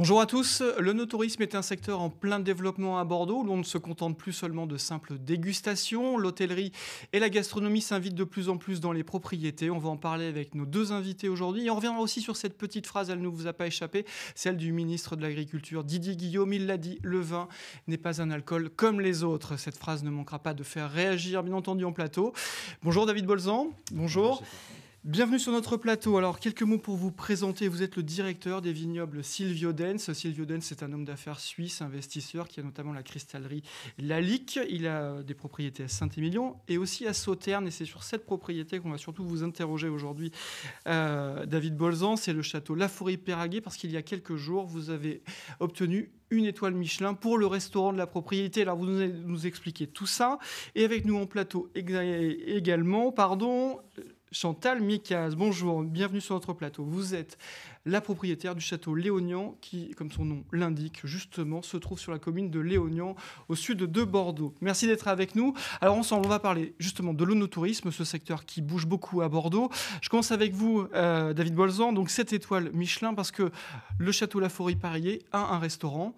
Bonjour à tous. Le no est un secteur en plein développement à Bordeaux. L'on ne se contente plus seulement de simples dégustations. L'hôtellerie et la gastronomie s'invitent de plus en plus dans les propriétés. On va en parler avec nos deux invités aujourd'hui. Et on reviendra aussi sur cette petite phrase, elle ne vous a pas échappé, celle du ministre de l'Agriculture Didier Guillaume. Il l'a dit, le vin n'est pas un alcool comme les autres. Cette phrase ne manquera pas de faire réagir, bien entendu, en plateau. Bonjour David Bolzan. Bonjour. Bonjour Bienvenue sur notre plateau. Alors, quelques mots pour vous présenter. Vous êtes le directeur des vignobles Silvio Dens. Silvio Dens, c'est un homme d'affaires suisse, investisseur, qui a notamment la cristallerie Lalique. Il a des propriétés à Saint-Émilion et aussi à Sauternes. Et c'est sur cette propriété qu'on va surtout vous interroger aujourd'hui. Euh, David Bolzan, c'est le château La Forêt-Péraguet, parce qu'il y a quelques jours, vous avez obtenu une étoile Michelin pour le restaurant de la propriété. Alors, vous nous, nous expliquez tout ça. Et avec nous en plateau également, pardon Chantal Mikaz. bonjour, bienvenue sur notre plateau. Vous êtes la propriétaire du château Léognan qui, comme son nom l'indique, justement se trouve sur la commune de Léognan au sud de Bordeaux. Merci d'être avec nous. Alors ensemble, on va parler justement de l'onotourisme, ce secteur qui bouge beaucoup à Bordeaux. Je commence avec vous, euh, David Bolzan, donc cette étoiles Michelin, parce que le château La parier a un restaurant.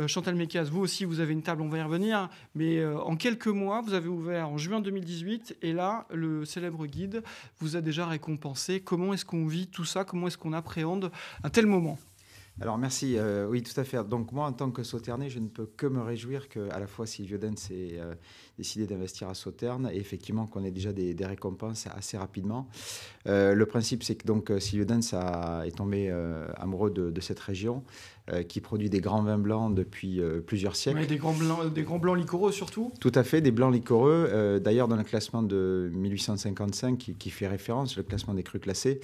Euh, Chantal Mécas, vous aussi, vous avez une table, on va y revenir. Mais euh, en quelques mois, vous avez ouvert en juin 2018. Et là, le célèbre guide vous a déjà récompensé. Comment est-ce qu'on vit tout ça Comment est-ce qu'on appréhende un tel moment alors merci, euh, oui tout à fait. Donc moi en tant que sauterne, je ne peux que me réjouir que à la fois Sylvio Dens ait décidé d'investir à Sauternes et effectivement qu'on ait déjà des, récompenses assez rapidement. le principe c'est que donc Sylvio Dens est tombé amoureux de, cette région euh, qui produit des grands vins blancs depuis euh, plusieurs siècles. Mais des, grands blancs, des grands blancs liquoreux surtout Tout à fait, des blancs liquoreux. Euh, d'ailleurs, dans le classement de 1855, qui, fait référence, le classement des crus classés,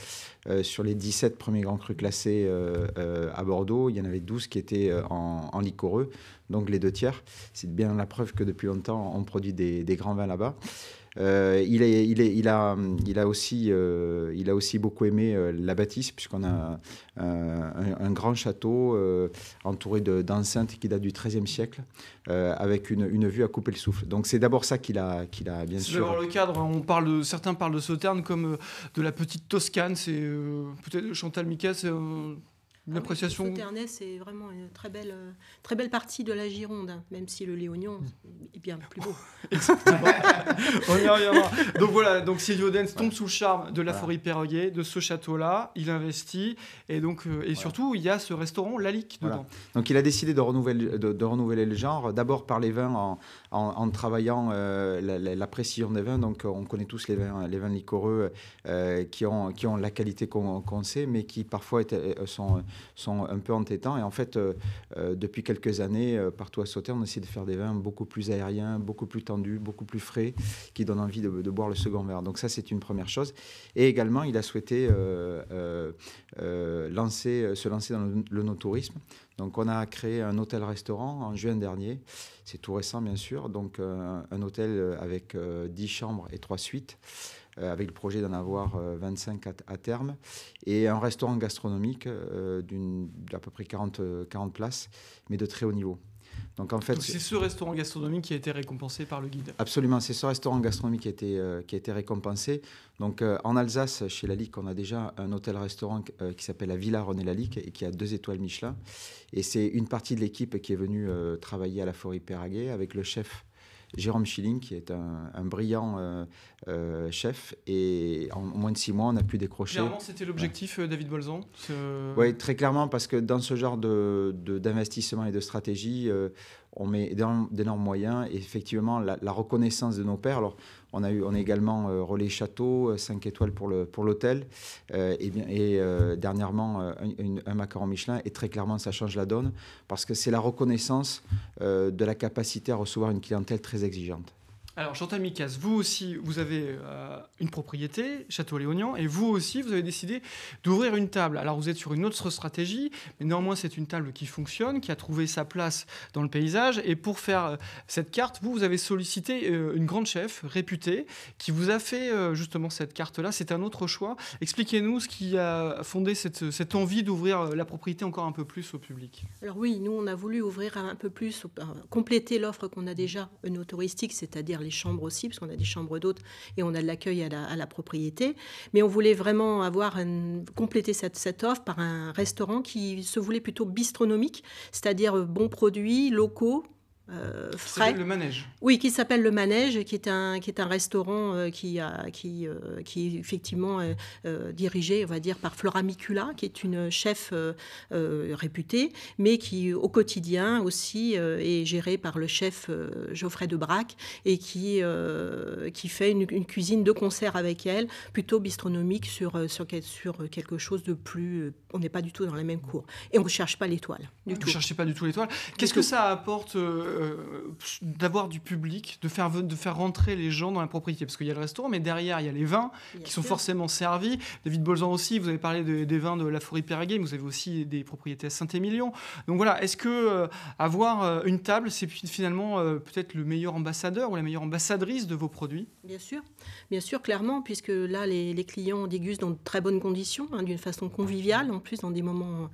sur les 17 premiers grands crus classés à Bordeaux, il y en avait 12 qui étaient en, en liquoreux, donc les deux tiers. C'est bien la preuve que depuis longtemps, on produit des, des grands vins là-bas. Euh, il, est, il, est, il, a, il, a aussi, euh, il a aussi beaucoup aimé euh, la bâtisse, puisqu'on a un, grand château entouré d'enceintes qui date du XIIIe siècle, avec une, vue à couper le souffle. Donc c'est d'abord ça qu'il a, qu'il a bien sûr. Dans le cadre, on parle certains parlent de Sauternes comme de la petite Toscane. C'est peut-être Chantal Miquel L'appréciation ah Sauternay, c'est vraiment une très belle, euh, très belle partie de la Gironde, hein, même si le Léognan hmm. est bien plus beau. On Donc voilà, donc tombe sous le charme de la forêt Perrier, de ce château-là. Il investit et donc euh, et surtout il y a ce restaurant Lalique dedans. Donc il a décidé de renouveler, de, de renouveler le genre, d'abord par les vins en, en, travaillant euh, la, précision des vins. Donc, on connaît tous les vins, les vins liquoreux euh, qui, ont, qui ont la qualité qu'on sait, mais qui parfois euh, sont, sont un peu entêtants. Et en fait, depuis quelques années, partout à Sauter, on essaie de faire des vins beaucoup plus aériens, beaucoup plus tendus, beaucoup plus frais, qui donnent envie de, boire le second verre. Donc, ça, c'est une première chose. Et également, il a souhaité lancer, se lancer dans le, le no-tourisme. Donc on a créé un hôtel-restaurant en juin dernier, c'est tout récent bien sûr, donc euh, un hôtel euh, avec euh, dix 10 chambres et 3 suites, avec le projet d'en avoir 25 à, à, terme, et un restaurant gastronomique d'à peu près 40, 40 places, mais de très haut niveau. Donc en fait, c'est ce restaurant gastronomique qui a été récompensé par le guide. Absolument, c'est ce restaurant gastronomique qui a été, euh, qui a été récompensé. Donc euh, en Alsace, chez la on a déjà un hôtel-restaurant euh, qui s'appelle la Villa René Lalique et qui a deux étoiles Michelin. Et c'est une partie de l'équipe qui est venue travailler à la forêt Péraguet avec le chef Jérôme Schilling, qui est un, brillant euh, euh, chef. Et en, moins de six mois, on a pu décrocher. Clairement, c'était l'objectif, euh, David Bolzan Oui, très clairement, parce que dans ce genre d'investissement de, d'investissement et de stratégie, on met d'énormes moyens. Et effectivement, la, reconnaissance de nos pairs. Alors, on a, eu, on également euh, Relais Château, 5 euh, étoiles pour l'hôtel. Pour euh, et dernièrement, un, macaron Michelin. Et très clairement, ça change la donne parce que c'est la reconnaissance de la capacité à recevoir une clientèle très exigeante. Alors, Chantal Micas, vous aussi, vous avez euh, une propriété, château léonien et vous aussi, vous avez décidé d'ouvrir une table. Alors, vous êtes sur une autre stratégie, mais néanmoins, c'est une table qui fonctionne, qui a trouvé sa place dans le paysage. Et pour faire euh, cette carte, vous, vous avez sollicité euh, une grande chef réputée qui vous a fait justement cette carte-là. C'est un autre choix. Expliquez-nous ce qui a fondé cette, cette envie d'ouvrir la propriété encore un peu plus au public. Alors, oui, nous, on a voulu ouvrir un peu plus, compléter l'offre qu'on a déjà, une touristique, c'est-à-dire les chambres aussi, parce qu'on a des chambres d'hôtes et on a de l'accueil à, la, propriété. Mais on voulait vraiment avoir un, compléter cette, offre par un restaurant qui se voulait plutôt bistronomique, c'est-à-dire euh, bons produits locaux euh, Le manège. Oui, qui s'appelle le manège, qui est un qui est un restaurant euh, qui a, qui euh, qui est effectivement euh, dirigé, on va dire, par Flora Micula, qui est une chef réputée, mais qui au quotidien aussi est gérée par le chef Geoffrey de Brac et qui qui fait une, cuisine de concert avec elle, plutôt bistronomique sur sur, sur quelque chose de plus. On n'est pas du tout dans la même cour et on ne cherche pas l'étoile du on ne cherchez pas du tout l'étoile. Qu'est-ce que ça apporte euh, d'avoir du public, de faire, de faire rentrer les gens dans la propriété. Parce qu'il y a le restaurant, mais derrière, il y a les vins qui sont forcément servis. David Bolzan aussi, vous avez parlé des vins de la forêt mais vous avez aussi des propriétés à Saint-Émilion. Donc voilà, est-ce que euh, avoir euh, une table, c'est finalement peut-être le meilleur ambassadeur ou la meilleure ambassadrice de vos produits Bien sûr, bien sûr, clairement, puisque là, les, clients dégustent dans de très bonnes conditions, hein, d'une façon conviviale, en plus, dans des moments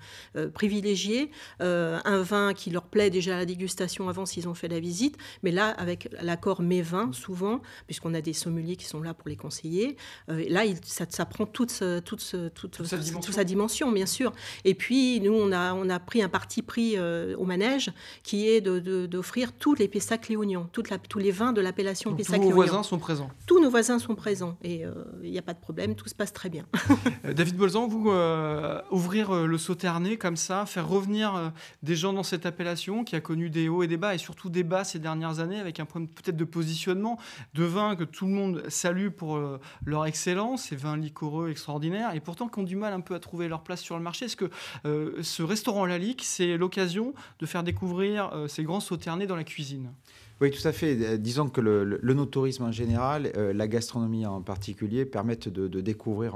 privilégiés. un vin qui leur plaît déjà à la dégustation avant s'ils ont fait la visite, mais là, avec l'accord mai 20, souvent, puisqu'on a des sommeliers qui sont là pour les conseiller, euh, là, il, ça, prend toute, toute, toute, toute, sa dimension, bien sûr. Et puis, nous, on a, on a pris un parti pris euh, au manège qui est d'offrir de, tous les Pessac Léognan, tous les vins de l'appellation Pessac Léognan. Tous nos voisins sont présents. Tous nos voisins sont présents et euh, il n'y a pas de problème, tout se passe très bien. David Bolzan, vous, ouvrir le Sauternay comme ça, faire revenir des gens dans cette appellation qui a connu des hauts et des bas et surtout débat ces dernières années avec un problème peut-être de positionnement de vins que tout le monde salue pour euh, leur excellence, ces vins liquoreux extraordinaires, et pourtant qui ont du mal un peu à trouver leur place sur le marché. Est-ce que euh, ce restaurant Lalique, c'est l'occasion de faire découvrir euh, ces grands sauternés dans la cuisine oui, tout à fait. Disons que le, le, no-tourisme en général, la gastronomie en particulier, permettent de, de découvrir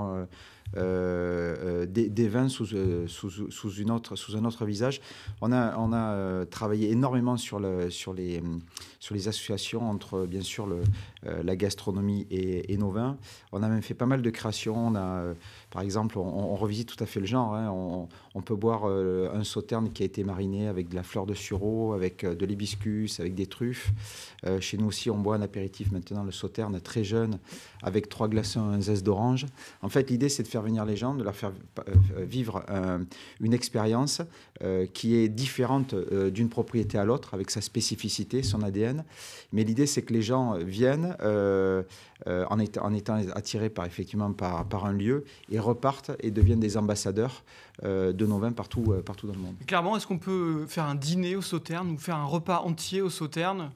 euh, euh, des, vins sous, euh, sous, sous, une autre, sous un autre visage. On a, on a travaillé énormément sur, le, sur les sur les associations entre, bien sûr, le, euh, la gastronomie et, nos vins. On a même fait pas mal de créations. On a, euh, par exemple, on, revisite tout à fait le genre. Hein. On, peut boire euh, un sauterne qui a été mariné avec de la fleur de sureau, avec de l'hibiscus, avec des truffes. chez nous aussi, on boit un apéritif maintenant, le sauterne très jeune, avec trois glaçons, un zeste d'orange. En fait, l'idée, c'est de faire venir les gens, de leur faire vivre une expérience euh, qui est différente euh, d'une propriété à l'autre, avec sa spécificité, son ADN. Mais l'idée, c'est que les gens viennent euh, en, étant, attirés par, effectivement, par, un lieu et repartent et deviennent des ambassadeurs de nos vins partout, partout dans le monde. Clairement, est-ce qu'on peut faire un dîner au Sauterne ou faire un repas entier au Sauterne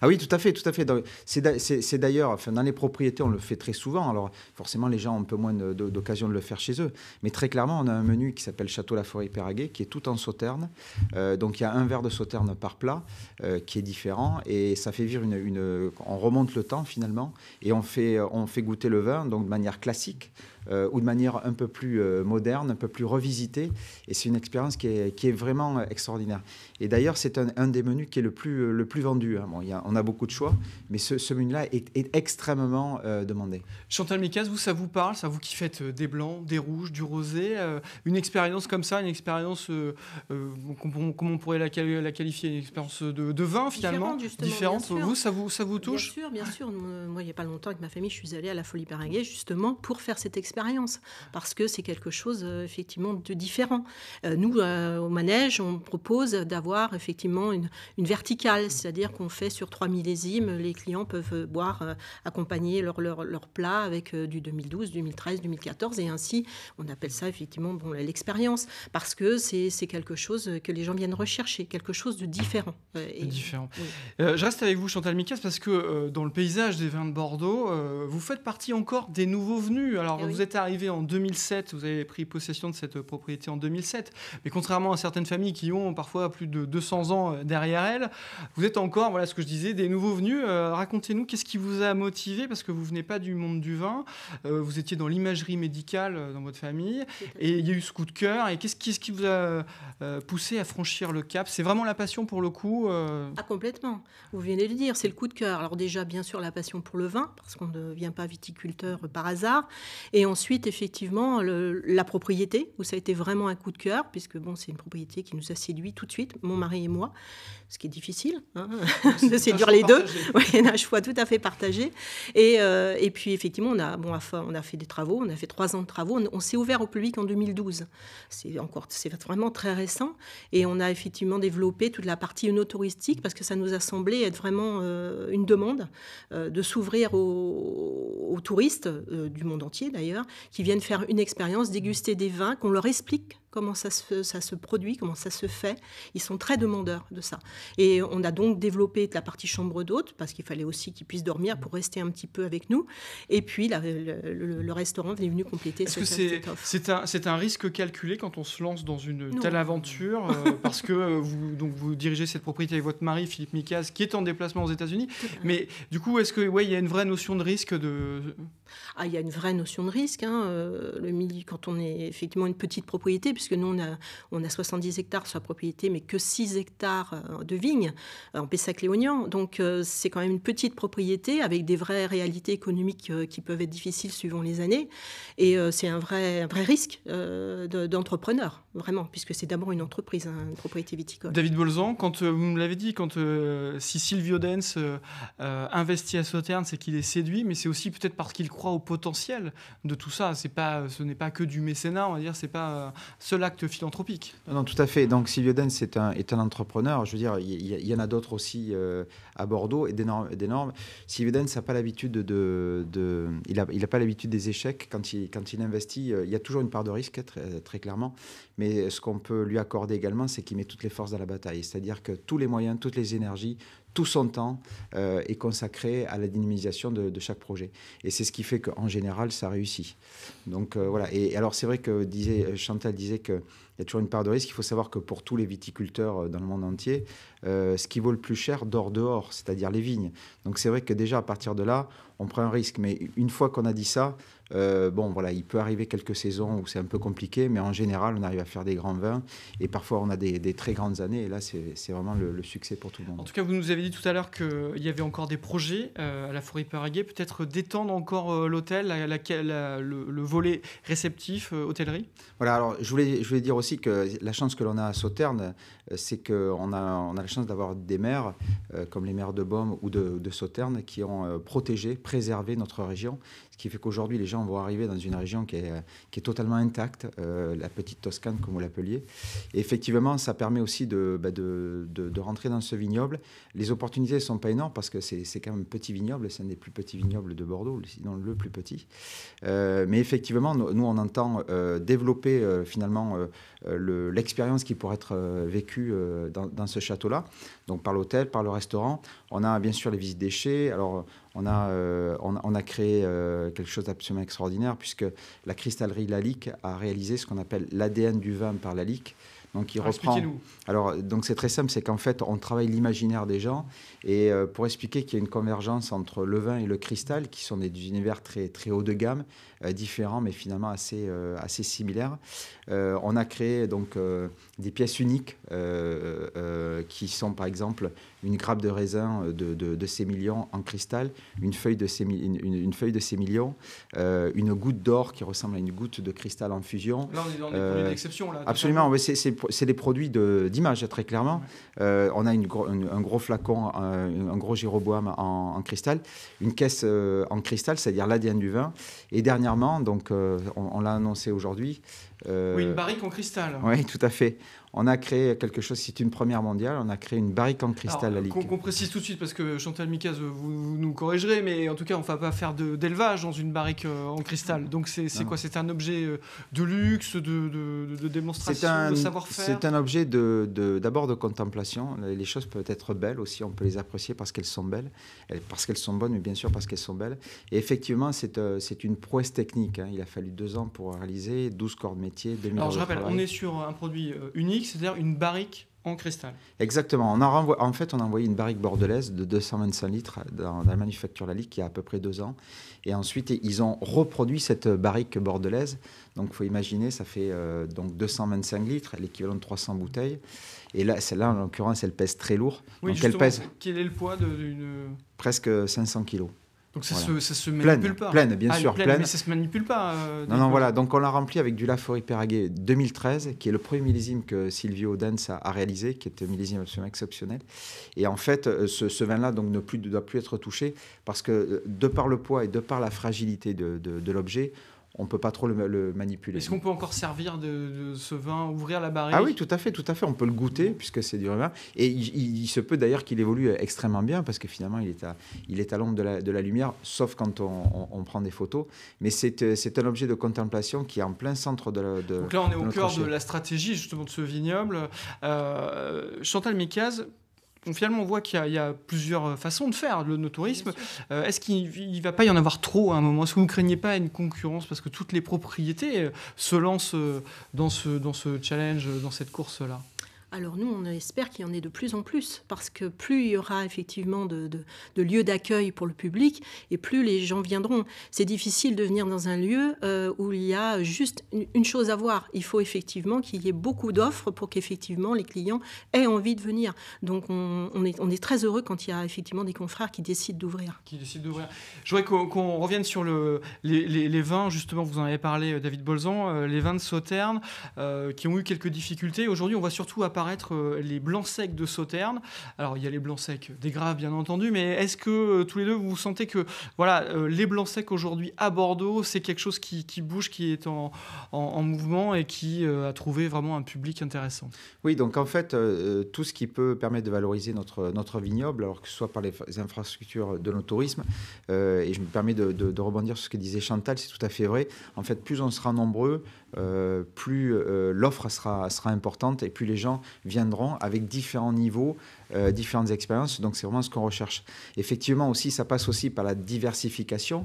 ah oui, tout à fait, tout à fait. C'est d'ailleurs, enfin, dans les propriétés, on le fait très souvent. Alors forcément, les gens ont un peu moins d'occasion de le faire chez eux. Mais très clairement, on a un menu qui s'appelle Château La Forêt Péraguet, qui est tout en sauterne. Euh, donc il y a un verre de sauterne par plat euh, qui est différent. Et ça fait vivre une, une, On remonte le temps finalement et on fait, on fait goûter le vin donc, de manière classique. Euh, ou de manière un peu plus euh, moderne, un peu plus revisitée. Et c'est une expérience qui est, vraiment euh, extraordinaire. Et d'ailleurs, c'est un, des menus qui est le plus, le plus vendu. Hein. on a beaucoup de choix, mais ce, menu-là est, extrêmement demandé. Chantal Micas, vous, ça vous parle Ça vous qui faites des blancs, des rouges, du rosé Une expérience comme ça, une expérience, comment on pourrait la, la qualifier Une expérience de, vin finalement Différente, vous, ça vous, ça vous touche Bien sûr, bien sûr. Moi, il n'y a pas longtemps, avec ma famille, je suis allée à la Folie Paringuet justement pour faire cette expérience expérience, parce que c'est quelque chose euh, effectivement de différent. Euh, nous, euh, au manège, on propose d'avoir effectivement une, une verticale, c'est-à-dire qu'on fait sur trois millésimes, les clients peuvent boire, accompagner leur, leur, leur plat avec du 2012, 2013, 2014, et ainsi, on appelle ça effectivement bon, l'expérience, parce que c'est quelque chose que les gens viennent rechercher, quelque chose de différent. Et, différent. je reste avec vous, Chantal Micas, parce que dans le paysage des vins de Bordeaux, vous faites partie encore des nouveaux venus. Alors, eh vous êtes êtes arrivé en 2007, vous avez pris possession de cette euh, propriété en 2007, mais contrairement à certaines familles qui ont parfois plus de 200 ans euh, derrière elles, vous êtes encore, voilà ce que je disais, des nouveaux venus. Euh, racontez-nous qu'est-ce qui vous a motivé, parce que vous venez pas du monde du vin, vous étiez dans l'imagerie médicale dans votre famille, et il y a eu ce coup de cœur, et qu'est-ce qui vous a poussé à franchir le cap C'est vraiment la passion pour le coup Ah complètement, vous venez de le dire, c'est le coup de cœur. Alors déjà, bien sûr, la passion pour le vin, parce qu'on ne devient pas viticulteur par hasard, et ensuite, effectivement, la propriété, où ça a été vraiment un coup de cœur, puisque bon, c'est une propriété qui nous a séduit tout de suite, mon mm. mari et moi, ce qui est difficile hein, de séduire les deux y deux. a un choix tout à fait partagé. Et, euh, puis, effectivement, on a, bon, on a fait des travaux, on a fait trois ans de travaux. On, s'est ouvert au public en 2012. C'est vraiment très récent. Et on a effectivement développé toute la partie touristique parce que ça nous a semblé être vraiment euh, une demande euh, de s'ouvrir aux, touristes du monde entier d'ailleurs qui viennent faire une expérience, déguster des vins, qu'on leur explique comment ça se, produit, comment ça se fait. Ils sont très demandeurs de ça. Et on a donc développé la partie chambre d'hôte, parce qu'il fallait aussi qu'ils puissent dormir pour rester un petit peu avec nous. Et puis, le, restaurant est venu compléter -ce que C'est un, risque calculé quand on se lance dans une telle aventure, euh, parce que euh, vous, donc, vous dirigez cette propriété avec votre mari, Philippe Micas, qui est en déplacement aux États-Unis. Mais du coup, est-ce qu'il ouais, y a une vraie notion de risque de... Ah, il y a une vraie notion de risque. Hein, euh, le midi, quand on est effectivement une petite propriété, puisque que nous, on a, 70 hectares sur la propriété, mais que 6 hectares euh, de vignes euh, en Pessac-Léognan. Donc, euh, c'est quand même une petite propriété avec des vraies réalités économiques qui peuvent être difficiles suivant les années. Et c'est un vrai, vrai risque d'entrepreneur, vraiment, puisque c'est d'abord une entreprise, hein, une propriété viticole. David Bolzan, quand vous me l'avez dit, quand si Silvio Dens investit à Sauternes, c'est qu'il est séduit, mais c'est aussi peut-être parce qu'il croit au potentiel de tout ça. pas, ce n'est pas que du mécénat, on va dire, c'est pas seul acte philanthropique. Non, tout à fait. Donc Sylvie Dens est un, est un entrepreneur. Je veux dire, il y, en a d'autres aussi euh, à Bordeaux et d'énormes. Sylvie Dens n'a pas l'habitude de, de, Il n'a pas l'habitude des échecs. Quand il, quand il investit, euh, il y a toujours une part de risque, très, très clairement. Mais ce qu'on peut lui accorder également, c'est qu'il met toutes les forces à la bataille. C'est-à-dire que tous les moyens, toutes les énergies, tout son temps euh, est consacré à la dynamisation de, chaque projet. Et c'est ce qui fait qu'en général, ça réussit. Donc euh, voilà. Et, alors c'est vrai que disait, euh, Chantal disait qu'il y a toujours une part de risque. Il faut savoir que pour tous les viticulteurs dans le monde entier, ce qui vaut le plus cher dort dehors, c'est-à-dire les vignes. Donc c'est vrai que déjà à partir de là, on prend un risque. Mais une fois qu'on a dit ça, euh, bon, voilà, il peut arriver quelques saisons où c'est un peu compliqué, mais en général, on arrive à faire des grands vins. Et parfois, on a des, très grandes années. Et là, c'est vraiment le, succès pour tout le monde. En tout cas, vous nous avez dit tout à l'heure qu'il y avait encore des projets euh, à la Forêt Paraguay. Peut-être détendre encore euh, l'hôtel, le, volet réceptif, hôtellerie Voilà, alors je voulais, je voulais dire aussi que la chance que l'on a à Sauterne, euh, c'est qu'on a, on a la chance d'avoir des maires, euh, comme les maires de Baume ou de, de Sauternes, qui ont euh, protégé, préservé notre région. Ce qui fait qu'aujourd'hui, les gens vont arriver dans une région qui est, qui est totalement intacte, la petite Toscane, comme vous l'appeliez. Et effectivement, ça permet aussi de, bah, de, de, rentrer dans ce vignoble. Les opportunités ne sont pas énormes parce que c'est quand même un petit vignoble, c'est un des plus petits vignobles de Bordeaux, sinon le plus petit. mais effectivement, nous, on entend développer finalement l'expérience qui pourrait être vécue euh, dans, ce château-là, donc par l'hôtel, par le restaurant. On a bien sûr les visites déchets. Alors, euh, on a, on, a créé euh, quelque chose d'absolument extraordinaire, puisque la cristallerie Lalique a réalisé ce qu'on appelle l'ADN du vin par Lalique. Donc il reprend. Alors donc c'est très simple, c'est qu'en fait on travaille l'imaginaire des gens et euh, pour expliquer qu'il y a une convergence entre le vin et le cristal, qui sont des univers très très haut de gamme, euh, différents mais finalement assez euh, assez similaires. on a créé donc des pièces uniques qui sont par exemple une grappe de raisin euh, de, de, de en cristal, une feuille de sémillon, une, euh, une, goutte d'or qui ressemble à une goutte de cristal en fusion. Là, on est dans des produits euh, d'exception. absolument, c'est, des produits d'image, très clairement. on a un gros flacon, un, gros gyroboam en, cristal, une caisse en cristal, c'est-à-dire l'ADN du vin. Et dernièrement, donc, on, l'a annoncé aujourd'hui, Oui, une barrique en cristal. Oui, tout à fait on a créé quelque chose, c'est une première mondiale, on a créé une barrique en cristal à à Qu'on précise tout de suite, parce que Chantal Mikaz, vous, nous corrigerez, mais en tout cas, on ne va pas faire d'élevage dans une barrique euh, en cristal. Donc c'est quoi C'est un objet euh, de luxe, de, démonstration, de savoir-faire C'est un objet d'abord de, contemplation. Les choses peuvent être belles aussi, on peut les apprécier parce qu'elles sont belles, parce qu'elles sont bonnes, mais bien sûr parce qu'elles sont belles. Et effectivement, c'est euh, une prouesse technique. Hein. Il a fallu deux ans pour réaliser 12 corps de métier, Alors je rappelle, on est sur un produit unique c'est-à-dire une barrique en cristal. Exactement. On a en fait, on a envoyé une barrique bordelaise de 225 litres dans, la manufacture Lalique il y a à peu près deux ans. Et ensuite, ils ont reproduit cette barrique bordelaise. Donc, il faut imaginer, ça fait euh, donc 225 litres, l'équivalent de 300 bouteilles. Et là, celle-là, en l'occurrence, elle pèse très lourd. Oui, donc, elle pèse. Quel est le poids d'une. Presque 500 kilos. Donc ça, se, manipule pas. Pleine, bien ah, sûr, pleine, Mais ça se manipule pas. Euh, non, non, voilà. Donc on l'a rempli avec du Laforie Peraguet 2013, qui est le premier millésime que Silvio Odense a, réalisé, qui était un millésime absolument exceptionnel. Et en fait, euh, ce, vin-là donc ne, doit plus être touché parce que euh, de par le poids et de par la fragilité de l'objet, on ne peut pas trop le, manipuler. Est-ce qu'on peut encore servir de, ce vin, ouvrir la barrière Ah oui, tout à fait, tout à fait. On peut le goûter puisque c'est du vin. Et il, se peut d'ailleurs qu'il évolue extrêmement bien parce que finalement, il est à, à l'ombre de la, lumière, sauf quand on, prend des photos. Mais euh, c'est un objet de contemplation qui est en plein centre de la. Donc là, on est au cœur de la stratégie justement de ce vignoble. Euh, Chantal Micaz, finalement, on voit qu'il y, a plusieurs euh, façons de faire le notourisme. tourisme. Euh, est-ce qu'il ne va pas y en avoir trop à un moment Est-ce que vous ne craignez pas une concurrence Parce que toutes les propriétés euh, se lancent dans ce, dans ce challenge, dans cette course-là. Alors nous, on espère qu'il y en ait de plus en plus, parce que plus il y aura effectivement de, lieux d'accueil pour le public, et plus les gens viendront. C'est difficile de venir dans un lieu euh, où il y a juste une, chose à voir. Il faut effectivement qu'il y ait beaucoup d'offres pour qu'effectivement les clients aient envie de venir. Donc on, est, très heureux quand il y a effectivement des confrères qui décident d'ouvrir. Qui décident d'ouvrir. Je voudrais qu'on revienne sur les, vins, justement, vous en avez parlé, euh, David Bolzan, euh, les vins de Sauternes, qui ont eu quelques difficultés. Aujourd'hui, on va surtout à apparaître euh, les blancs secs de Sauterne. Alors, il y a les blancs secs des graves, bien entendu, mais est-ce que euh, tous les deux, vous sentez que voilà, euh, les blancs secs aujourd'hui à Bordeaux, c'est quelque chose qui, bouge, qui est en, mouvement et qui a trouvé vraiment un public intéressant Oui, donc en fait, tout ce qui peut permettre de valoriser notre, notre vignoble, alors que ce soit par les, infrastructures de nos tourisme, et je me permets de, de rebondir sur ce que disait Chantal, c'est tout à fait vrai. En fait, plus on sera nombreux, euh, plus euh, l'offre sera, importante et plus les gens viendront avec différents niveaux, euh, différentes expériences. Donc c'est vraiment ce qu'on recherche. Effectivement aussi, ça passe aussi par la diversification.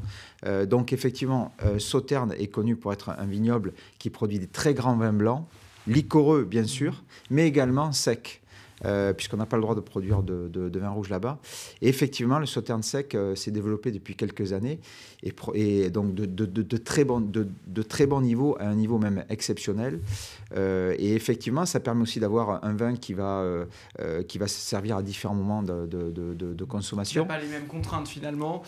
donc effectivement, sauterne est connu pour être un vignoble qui produit des très grands vins blancs, liquoreux bien sûr, mais également secs. puisqu'on n'a pas le droit de produire de, de, de vin rouge là-bas. Et effectivement, le sauterne sec s'est développé depuis quelques années et, donc de, très bon, de, très bon niveau à un niveau même exceptionnel. Euh, et effectivement, ça permet aussi d'avoir un vin qui va, euh, euh, qui va servir à différents moments de, consommation. Il n'y a pas les mêmes contraintes finalement,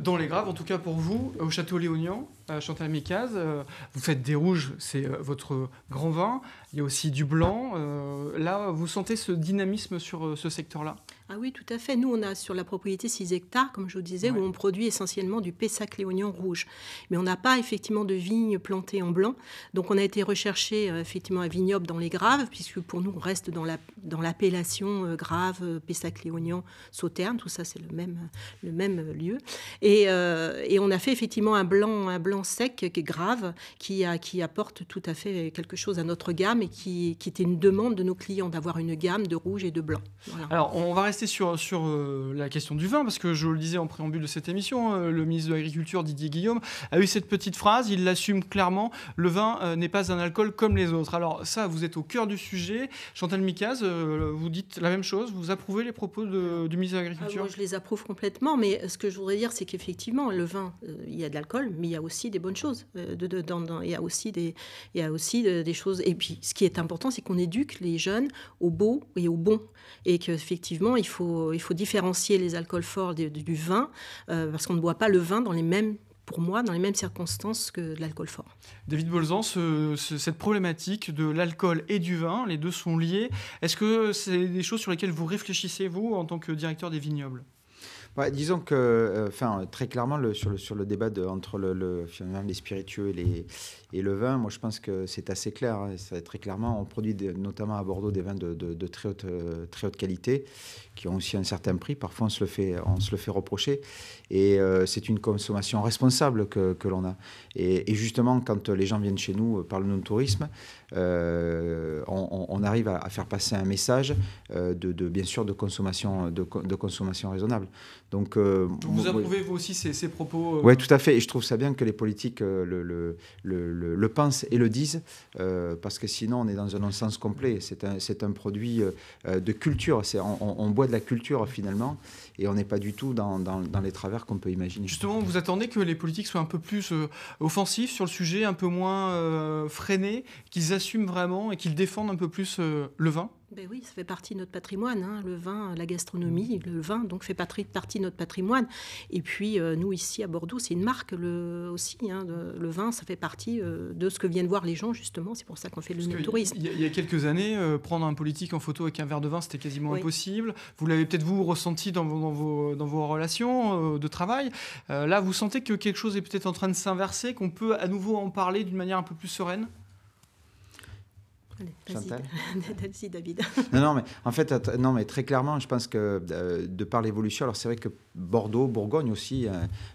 dans les graves, en tout cas pour vous, au Château Léognan. Chantal Micaz, vous faites des rouges, c'est votre grand vin. Il y a aussi du blanc. là, vous sentez ce dynamisme sur ce secteur-là ah oui, tout à fait. Nous, on a sur la propriété 6 hectares, comme je vous disais, où on produit essentiellement du pessac léognan rouge. Mais on n'a pas effectivement de vignes plantées en blanc. Donc on a été rechercher euh, effectivement un vignoble dans les graves, puisque pour nous, on reste dans, la, dans l'appellation euh, grave, euh, pessac sauterne, tout ça c'est le même, le même lieu. Et, on a fait effectivement un blanc, un blanc sec qui est grave, qui, qui apporte tout à fait quelque chose à notre gamme et qui, était une demande de nos clients d'avoir une gamme de rouge et de blanc. Alors on va rester sur, sur euh, la question du vin, parce que je le disais en préambule de cette émission, euh, le ministre de l'Agriculture, Didier Guillaume, a eu cette petite phrase, il l'assume clairement, le vin euh, n'est pas un alcool comme les autres. Alors ça, vous êtes au cœur du sujet. Chantal Micaz, vous dites la même chose, vous approuvez les propos de, du ministre de l'Agriculture ah, Moi, je les approuve complètement, mais ce que je voudrais dire, c'est qu'effectivement, le vin, il y a de l'alcool, mais il y a aussi des bonnes choses. De, il y a aussi, des, y a aussi des choses. Et puis, ce qui est important, c'est qu'on éduque les jeunes au beau et au bon. Et qu'effectivement, il il faut, différencier les alcools forts du, vin, euh, parce qu'on ne boit pas le vin dans les mêmes pour moi, dans les mêmes circonstances que de l'alcool fort. David Bolzan, cette problématique de l'alcool et du vin, les deux sont liés. Est-ce que c'est des choses sur lesquelles vous réfléchissez, vous, en tant que directeur des vignobles Ouais, disons que, euh, enfin, très clairement, le, sur, le, sur le débat de, entre le, les spiritueux et, les, et le vin, moi, je pense que c'est assez clair. Hein, très clairement, on produit notamment à Bordeaux des vins de, de, très, haute, très haute qualité, qui ont aussi un certain prix. Parfois, on se le fait, on se le fait reprocher. Et euh, c'est une consommation responsable que, que l'on a. Et, justement, quand les gens viennent chez nous, euh, parlons de tourisme euh, on, arrive à, faire passer un message euh, de, bien sûr de consommation, de, consommation raisonnable. Donc, euh, vous approuvez vous aussi ces, propos Oui, tout à fait. Et je trouve ça bien que les politiques le, le, pensent et le disent, parce que sinon on est dans un non-sens complet. C'est un, produit de culture. on boit de la culture finalement et on n'est pas du tout dans, les travers qu'on peut imaginer. Justement, vous attendez que les politiques soient un peu plus euh, offensifs sur le sujet, un peu moins euh, freinés, qu'ils assument vraiment et qu'ils défendent un peu plus euh, le vin ben oui, ça fait partie de notre patrimoine. Hein, le vin, la gastronomie, mmh. le vin, donc fait partie, de notre patrimoine. Et puis, euh, nous, ici, à Bordeaux, c'est une marque aussi. Hein, le vin, ça fait partie euh, de ce que viennent voir les gens, justement. C'est pour ça qu'on fait le tourisme. Il y, a quelques années, euh, prendre un politique en photo avec un verre de vin, c'était quasiment impossible. Vous l'avez peut-être, vous, ressenti dans, vos, dans vos, relations de travail. là, vous sentez que quelque chose est peut-être en train de s'inverser, qu'on peut à nouveau en parler d'une manière un peu plus sereine Chantal David. non, non, mais en fait, non, mais très clairement, je pense que euh, de par l'évolution, alors c'est vrai que Bordeaux, Bourgogne aussi, euh,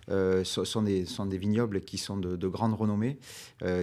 euh, sont, des, sont des vignobles qui sont de, grande renommée,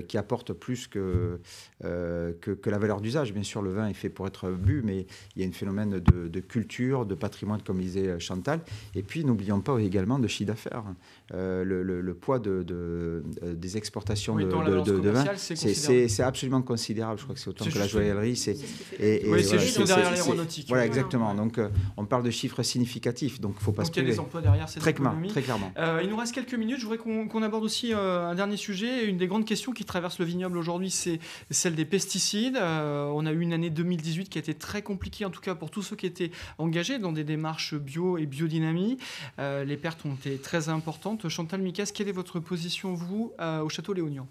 qui apportent plus que, que, la valeur d'usage. Bien sûr, le vin est fait pour être bu, mais il y a un phénomène de, culture, de patrimoine, comme disait Chantal. Et puis, n'oublions pas également de chiffre d'affaires. Hein. Le, poids de, des exportations de, vin, c'est absolument considérable. Je crois que c'est autant la joaillerie, c'est. Et, c'est juste derrière l'aéronautique. Voilà, exactement. Donc euh, on parle de chiffres significatifs, donc il ne faut pas se tromper. Il y a des emplois derrière cette très Très clairement. Euh, il nous reste quelques minutes. Je voudrais qu'on aborde aussi euh, un dernier sujet. Une des grandes questions qui traverse le vignoble aujourd'hui, c'est celle des pesticides. on a eu une année 2018 qui a été très compliquée, en tout cas pour tous ceux qui étaient engagés dans des démarches bio et biodynamie. les pertes ont été très importantes. Chantal Micas, quelle est votre position, vous, au Château Léognan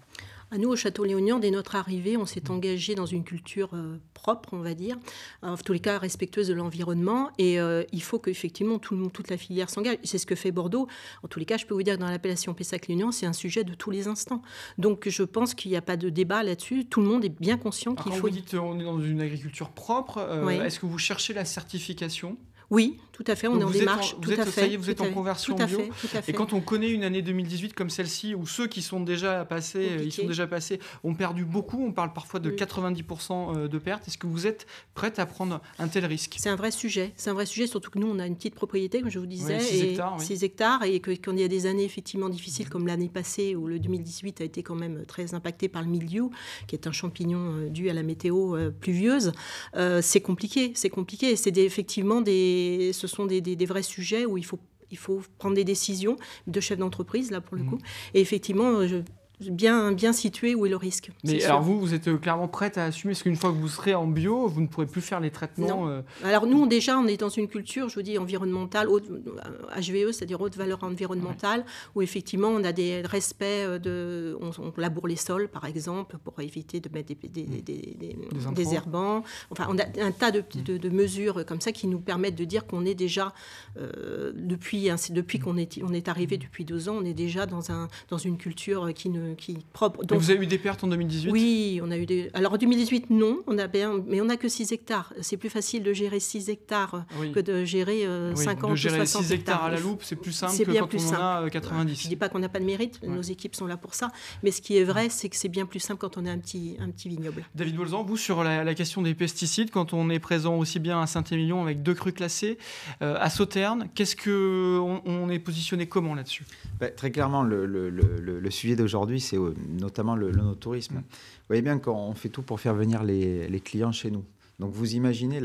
à nous, au Château Léognan, dès notre arrivée, on s'est engagé dans une culture euh, propre, on va dire, en tous les cas respectueuse de l'environnement. Et euh, il faut qu'effectivement tout toute la filière s'engage. C'est ce que fait Bordeaux. En tous les cas, je peux vous dire que dans l'appellation Pessac-Léognan, c'est un sujet de tous les instants. Donc je pense qu'il n'y a pas de débat là-dessus. Tout le monde est bien conscient qu'il faut. Quand vous dites on est dans une agriculture propre, euh, est-ce que vous cherchez la certification oui, tout à fait. On est en démarche. vous tout êtes, à fait, vous êtes en conversion bio. Et quand on connaît une année 2018 comme celle-ci, où ceux qui sont déjà passés, euh, ils sont déjà passés, ont perdu beaucoup. On parle parfois de 90% mm. euh, de pertes. Est-ce que vous êtes prête à prendre un tel risque C'est un vrai sujet. C'est un vrai sujet, surtout que nous, on a une petite propriété, comme je vous disais, 6 hectares, oui. hectares, et quand il y a des années effectivement difficiles, mm. comme l'année passée où le 2018 a été quand même très impacté par le milieu, qui est un champignon euh, dû à la météo pluvieuse, c'est compliqué. C'est compliqué. C'est effectivement des, ce sont des, vrais sujets où il faut il faut prendre des décisions de chef d'entreprise, là, pour le mmh. coup. Et effectivement, je, bien, bien situé où est le risque. Mais alors vous, vous êtes euh, clairement prête à assumer, parce qu'une fois que vous serez en bio, vous ne pourrez plus faire les traitements. Euh. Alors nous, on, déjà, on est dans une culture, je vous dis, environnementale, HVE, euh, e, c'est-à-dire haute valeur environnementale, où effectivement, on a des respects de... On, laboure les sols, par exemple, pour éviter de mettre des, des, mmh. herbants. Enfin, on a un tas mmh. de, de, mesures comme ça qui nous permettent de dire qu'on est déjà, depuis, depuis mmh. qu'on est, on est arrivé depuis deux ans, on est déjà dans, un, dans une culture qui ne euh, qui propre. Donc, vous avez eu des pertes en 2018 Oui, on a eu des. Alors en 2018, non, on a mais on n'a que 6 hectares. C'est plus facile de gérer 6 hectares que de gérer 50 euh, de gérer ou 60 hectares, à la loupe, c'est plus simple que bien quand plus on simple. a 90. Je ne dis pas qu'on n'a pas de mérite, nos équipes sont là pour ça. Mais ce qui est vrai, c'est que c'est bien plus simple quand on a un petit, un petit vignoble. David Bolzan, vous, sur la, question des pesticides, quand on est présent aussi bien à Saint-Émilion avec deux crues classées, euh, à Sauternes, qu'est-ce que on, est positionné comment là-dessus ben, Très clairement, le sujet d'aujourd'hui, c'est notamment le, le tourisme. Mm. Vous voyez bien qu'on fait tout pour faire venir les clients chez nous. Donc vous imaginez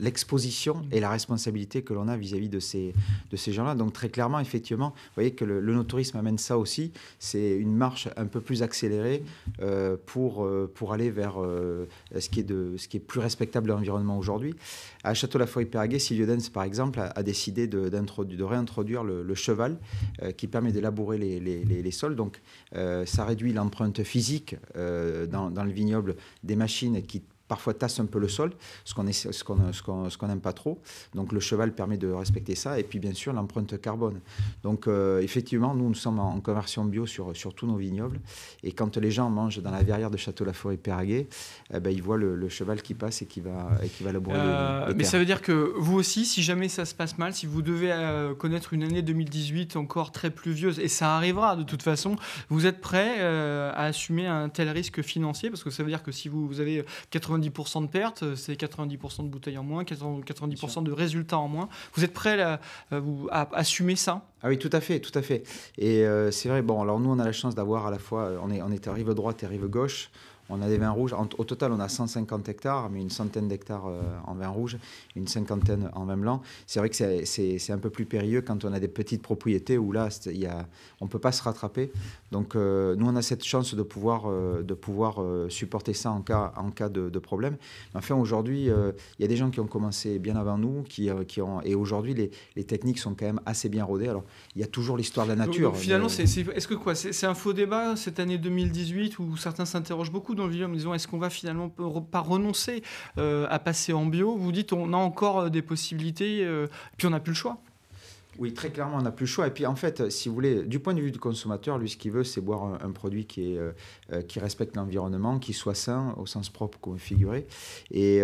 l'exposition la, mm. et la responsabilité que l'on a vis-à-vis de ces, de ces gens-là. Donc très clairement, effectivement, vous voyez que le, le no tourisme amène ça aussi. C'est une marche un peu plus accélérée euh, pour, euh, pour aller vers euh, ce, qui est de, ce qui est plus respectable de l'environnement aujourd'hui. À Château-la-Forêt-Péraguet, Siliodens, par exemple, a, décidé de, de réintroduire le, cheval qui permet d'élaborer les, les, les, sols. Donc ça réduit l'empreinte physique dans le vignoble des machines qui parfois tasse un peu le sol, ce qu'on ce ce qu'on n'aime pas trop. Donc le cheval permet de respecter ça. Et puis bien sûr l'empreinte carbone. Donc euh, effectivement, nous nous sommes en conversion bio sur, sur tous nos vignobles. Et quand les gens mangent dans la verrière de Château-la-Forêt-Péraguet, eh ben, ils voient le, cheval qui passe et qui va, et qui va labourer. Euh, mais ça veut dire que vous aussi, si jamais ça se passe mal, si vous devez euh, connaître une année 2018 encore très pluvieuse, et ça arrivera de toute façon, vous êtes prêt à assumer un tel risque financier Parce que ça veut dire que si vous, vous avez 90 90% de pertes, euh, c'est 90% de bouteilles en moins, 90% de résultats en moins. Vous êtes prêt euh, à, à, assumer ça Ah oui, tout à fait, tout à fait. Et euh, c'est vrai, bon, alors nous, on a la chance d'avoir à la fois, on, est, on rive droite et rive gauche. On a des vins rouges. au total, on a 150 hectares, mais une centaine d'hectares euh, en vin rouge, une cinquantaine en vin blanc. C'est vrai que c'est un peu plus périlleux quand on a des petites propriétés où là, on ne peut pas se rattraper. Donc, euh, nous, on a cette chance de pouvoir, euh, de pouvoir supporter ça en cas, en cas de, de problème. Enfin, aujourd'hui, il y a des gens qui ont commencé bien avant nous, qui, qui ont, et aujourd'hui, les, techniques sont quand même assez bien rodées. Alors, il y a toujours l'histoire de la nature. finalement, est, est-ce que quoi C'est un faux débat cette année 2018 où certains s'interrogent beaucoup en disant est-ce qu'on va finalement pas renoncer euh, à passer en bio Vous dites on a encore euh, des possibilités, euh, puis on n'a plus le choix. Oui, très clairement, on n'a plus le choix. Et puis, en fait, si vous voulez, du point de vue du consommateur, lui, ce qu'il veut, c'est boire un, produit qui, est, qui respecte l'environnement, qui soit sain, au sens propre configuré. Et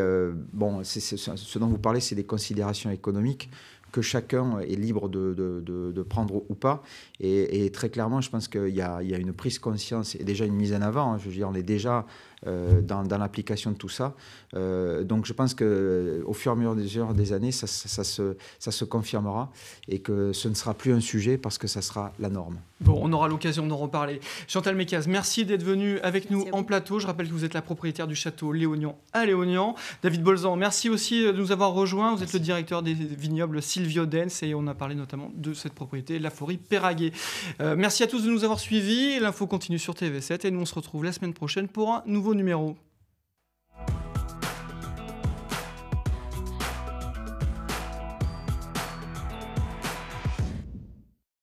bon, ce dont vous parlez, c'est des considérations économiques que chacun est libre de, prendre ou pas. Et, très clairement, je pense qu'il y, y, a une prise conscience et déjà une mise en avant. Hein. je veux dire, on est déjà euh, dans, l'application de tout ça. Euh, donc je pense qu'au euh, fur et à mesure des années, ça, se, ça, se, confirmera et que ce ne sera plus un sujet parce que ça sera la norme. Bon, on aura l'occasion d'en reparler. Chantal Mécaz, merci d'être venue avec nous en plateau. Je rappelle que vous êtes la propriétaire du château Léognan à Léognan. David Bolzan, merci aussi de nous avoir rejoints. Vous êtes le directeur des vignobles Silvio Dens et on a parlé notamment de cette propriété, la forêt Péraguet. merci à tous de nous avoir suivis. L'info continue sur TV7 et nous on se retrouve la semaine prochaine pour un nouveau nouveau numéro.